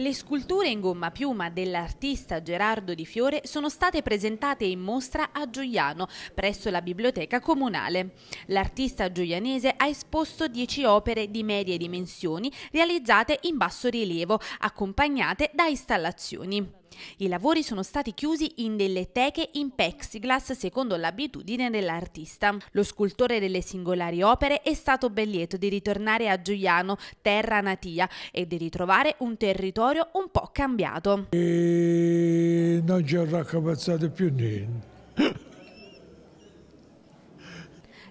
Le sculture in gomma piuma dell'artista Gerardo Di Fiore sono state presentate in mostra a Giuliano, presso la biblioteca comunale. L'artista giulianese ha esposto dieci opere di medie dimensioni realizzate in basso rilievo, accompagnate da installazioni. I lavori sono stati chiusi in delle teche in pexiglass secondo l'abitudine dell'artista. Lo scultore delle singolari opere è stato ben lieto di ritornare a Giuliano, terra natia, e di ritrovare un territorio un po' cambiato. E non ci ha raccapazzato più niente.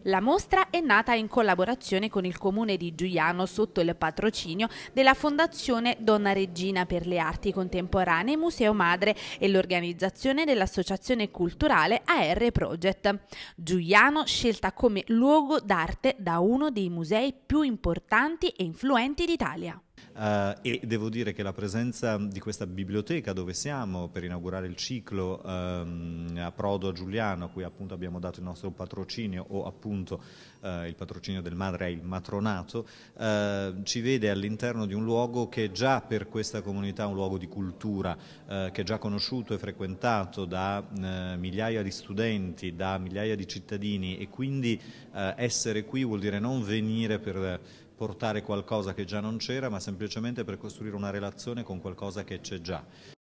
La mostra è nata in collaborazione con il comune di Giuliano sotto il patrocinio della Fondazione Donna Regina per le Arti Contemporanee Museo Madre e l'organizzazione dell'associazione culturale AR Project. Giuliano scelta come luogo d'arte da uno dei musei più importanti e influenti d'Italia. Uh, e devo dire che la presenza di questa biblioteca dove siamo per inaugurare il ciclo um, a Prodo a Giuliano, a cui appunto abbiamo dato il nostro patrocinio o appunto uh, il patrocinio del Madre il matronato, uh, ci vede all'interno di un luogo che è già per questa comunità un luogo di cultura, che è già conosciuto e frequentato da migliaia di studenti, da migliaia di cittadini e quindi essere qui vuol dire non venire per portare qualcosa che già non c'era, ma semplicemente per costruire una relazione con qualcosa che c'è già.